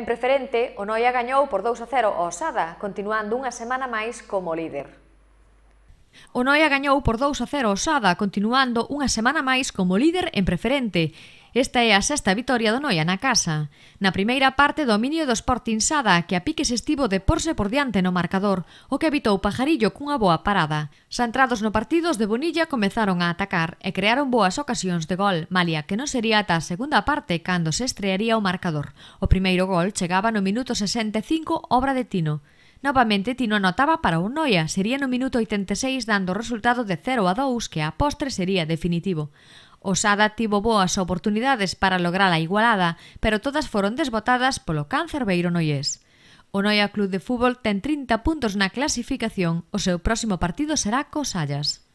En preferente, o Noia gañou por 2 a 0 ao Osada, continuando unha semana máis como líder. O Noia gañou por 2 a 0 o Sada, continuando unha semana máis como líder en preferente. Esta é a sexta vitoria do Noia na casa. Na primeira parte, dominio do Sporting Sada, que a piques estivo de porse por diante no marcador, o que evitou Pajarillo cunha boa parada. Xa entrados no partido, os de Bonilla comezaron a atacar e crearon boas ocasións de gol, malia que non sería ata a segunda parte cando se estrearía o marcador. O primeiro gol chegaba no minuto 65, obra de Tino. Novamente, Tino anotaba para o Noia, sería no minuto 86 dando o resultado de 0 a 2 que a postre sería definitivo. Osada Sada tivo boas oportunidades para lograr a igualada, pero todas foron desbotadas polo cáncer beiro noiés. O Noia Club de Fútbol ten 30 puntos na clasificación, o seu próximo partido será co Sallas.